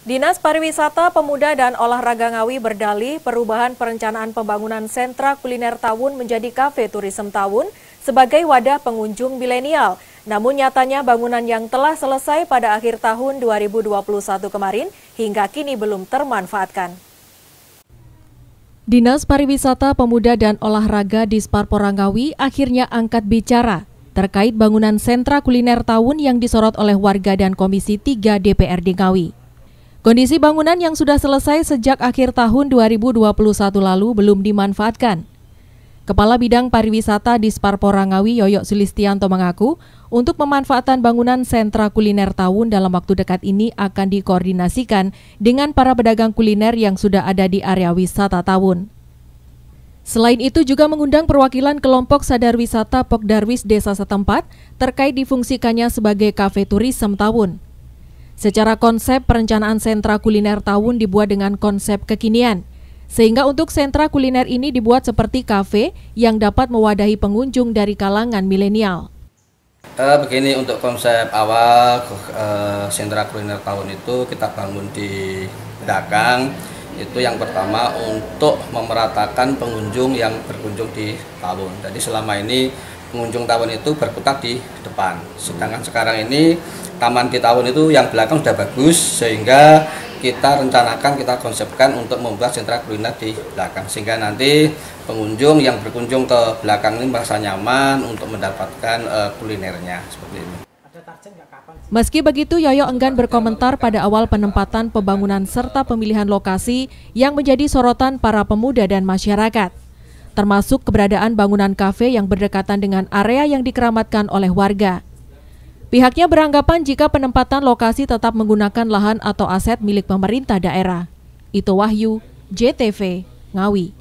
Dinas Pariwisata Pemuda dan Olahraga Ngawi berdalih perubahan perencanaan pembangunan sentra kuliner tahun menjadi kafe turism tahun sebagai wadah pengunjung milenial. Namun nyatanya bangunan yang telah selesai pada akhir tahun 2021 kemarin hingga kini belum termanfaatkan. Dinas Pariwisata Pemuda dan Olahraga di Sparporangawi akhirnya angkat bicara terkait bangunan sentra kuliner tahun yang disorot oleh warga dan Komisi 3 DPRD Ngawi. Kondisi bangunan yang sudah selesai sejak akhir tahun 2021 lalu belum dimanfaatkan. Kepala Bidang Pariwisata di Sparpora Ngawi Yoyok Sulistianto mengaku, untuk pemanfaatan bangunan sentra kuliner tahun dalam waktu dekat ini akan dikoordinasikan dengan para pedagang kuliner yang sudah ada di area wisata tahun. Selain itu juga mengundang perwakilan kelompok sadar wisata Pokdarwis desa setempat terkait difungsikannya sebagai kafe turisme tahun. Secara konsep, perencanaan sentra kuliner tahun dibuat dengan konsep kekinian. Sehingga untuk sentra kuliner ini dibuat seperti kafe yang dapat mewadahi pengunjung dari kalangan milenial. Uh, begini untuk konsep awal uh, sentra kuliner tahun itu kita bangun di Dakang. Itu yang pertama untuk memeratakan pengunjung yang berkunjung di tahun. Jadi selama ini pengunjung tahun itu berkutat di depan. Sedangkan sekarang ini Taman Kitawon itu yang belakang sudah bagus sehingga kita rencanakan kita konsepkan untuk membuat sentra kuliner di belakang sehingga nanti pengunjung yang berkunjung ke belakang ini merasa nyaman untuk mendapatkan uh, kulinernya seperti ini. Meski begitu, Yoyo enggan berkomentar pada awal penempatan pembangunan serta pemilihan lokasi yang menjadi sorotan para pemuda dan masyarakat, termasuk keberadaan bangunan kafe yang berdekatan dengan area yang dikeramatkan oleh warga. Pihaknya beranggapan jika penempatan lokasi tetap menggunakan lahan atau aset milik pemerintah daerah. Itu Wahyu, JTV, Ngawi.